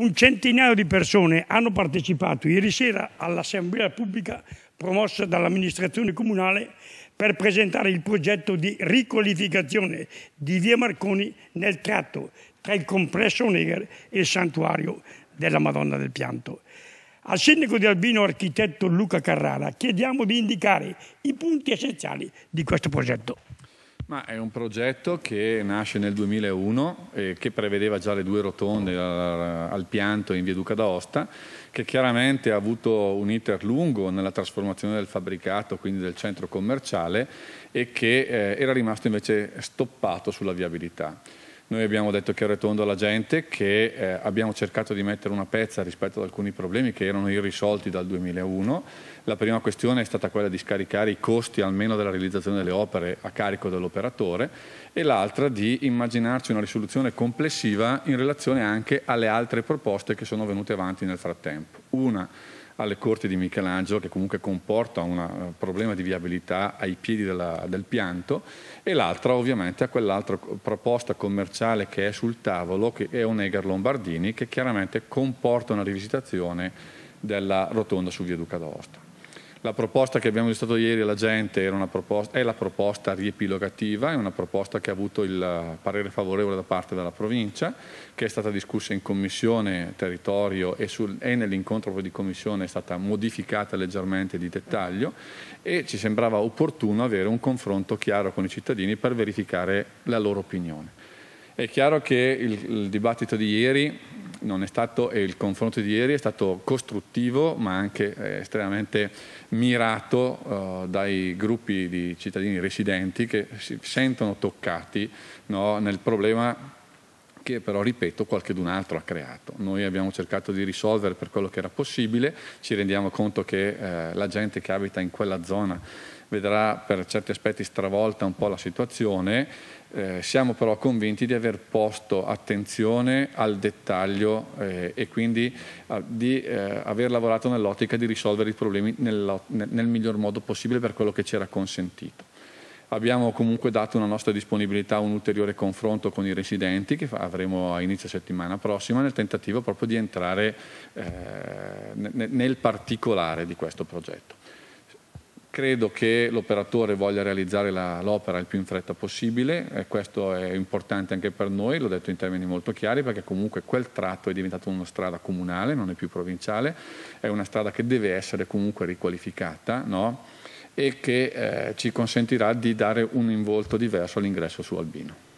Un centinaio di persone hanno partecipato ieri sera all'assemblea pubblica promossa dall'amministrazione comunale per presentare il progetto di riqualificazione di via Marconi nel tratto tra il complesso Neger e il santuario della Madonna del Pianto. Al sindaco di Albino, architetto Luca Carrara, chiediamo di indicare i punti essenziali di questo progetto. Ma è un progetto che nasce nel 2001 e che prevedeva già le due rotonde al pianto in via Duca d'Aosta, che chiaramente ha avuto un iter lungo nella trasformazione del fabbricato, quindi del centro commerciale, e che eh, era rimasto invece stoppato sulla viabilità. Noi abbiamo detto chiaro e tondo alla gente che eh, abbiamo cercato di mettere una pezza rispetto ad alcuni problemi che erano irrisolti dal 2001. La prima questione è stata quella di scaricare i costi almeno della realizzazione delle opere a carico dell'operatore e l'altra di immaginarci una risoluzione complessiva in relazione anche alle altre proposte che sono venute avanti nel frattempo. Una alle corti di Michelangelo che comunque comporta un eh, problema di viabilità ai piedi della, del pianto e l'altra ovviamente a quell'altra proposta commerciale che è sul tavolo che è un Eger Lombardini che chiaramente comporta una rivisitazione della rotonda su via Duca d'Osta. La proposta che abbiamo illustrato ieri alla gente proposta, è la proposta riepilogativa, è una proposta che ha avuto il parere favorevole da parte della provincia, che è stata discussa in commissione territorio e, e nell'incontro di commissione è stata modificata leggermente di dettaglio e ci sembrava opportuno avere un confronto chiaro con i cittadini per verificare la loro opinione. È chiaro che il, il dibattito di ieri non è stato, e il confronto di ieri è stato costruttivo ma anche eh, estremamente mirato eh, dai gruppi di cittadini residenti che si sentono toccati no, nel problema che però, ripeto, qualchedun altro ha creato. Noi abbiamo cercato di risolvere per quello che era possibile, ci rendiamo conto che eh, la gente che abita in quella zona vedrà per certi aspetti stravolta un po' la situazione, eh, siamo però convinti di aver posto attenzione al dettaglio eh, e quindi eh, di eh, aver lavorato nell'ottica di risolvere i problemi nel, nel miglior modo possibile per quello che ci era consentito. Abbiamo comunque dato una nostra disponibilità a un ulteriore confronto con i residenti che avremo a inizio settimana prossima nel tentativo proprio di entrare eh, nel particolare di questo progetto. Credo che l'operatore voglia realizzare l'opera il più in fretta possibile e questo è importante anche per noi, l'ho detto in termini molto chiari perché comunque quel tratto è diventato una strada comunale, non è più provinciale, è una strada che deve essere comunque riqualificata no? e che eh, ci consentirà di dare un involto diverso all'ingresso su Albino.